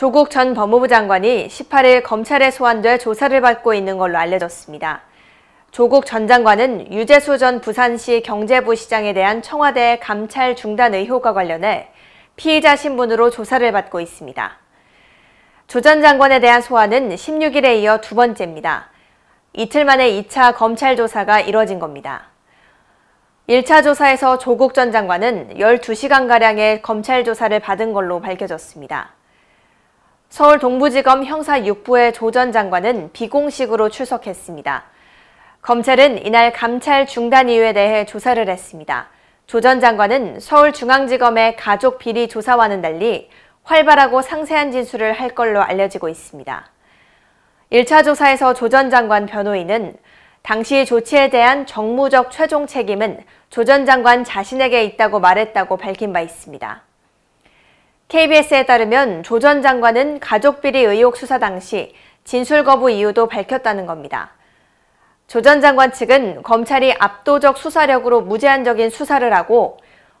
조국 전 법무부 장관이 18일 검찰에 소환돼 조사를 받고 있는 걸로 알려졌습니다. 조국 전 장관은 유재수 전 부산시 경제부 시장에 대한 청와대 감찰 중단 의혹과 관련해 피의자 신분으로 조사를 받고 있습니다. 조 전 장관에 대한 소환은 16일에 이어 두 번째입니다. 이틀 만에 2차 검찰 조사가 이뤄진 겁니다. 1차 조사에서 조국 전 장관은 12시간가량의 검찰 조사를 받은 걸로 밝혀졌습니다. 서울 동부지검 형사 6부의 조 전 장관은 비공식으로 출석했습니다. 검찰은 이날 감찰 중단 이유에 대해 조사를 했습니다. 조 전 장관은 서울중앙지검의 가족 비리 조사와는 달리 활발하고 상세한 진술을 할 걸로 알려지고 있습니다. 1차 조사에서 조 전 장관 변호인은 당시 조치에 대한 정무적 최종 책임은 조 전 장관 자신에게 있다고 말했다고 밝힌 바 있습니다. KBS에 따르면 조 전 장관은 가족비리 의혹 수사 당시 진술 거부 이유도 밝혔다는 겁니다. 조 전 장관 측은 검찰이 압도적 수사력으로 무제한적인 수사를 하고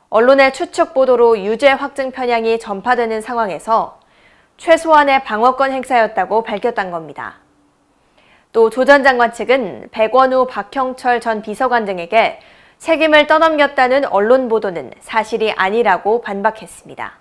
언론의 추측 보도로 유죄 확증 편향이 전파되는 상황에서 최소한의 방어권 행사였다고 밝혔단 겁니다. 또 조 전 장관 측은 백원우 박형철 전 비서관 등에게 책임을 떠넘겼다는 언론 보도는 사실이 아니라고 반박했습니다.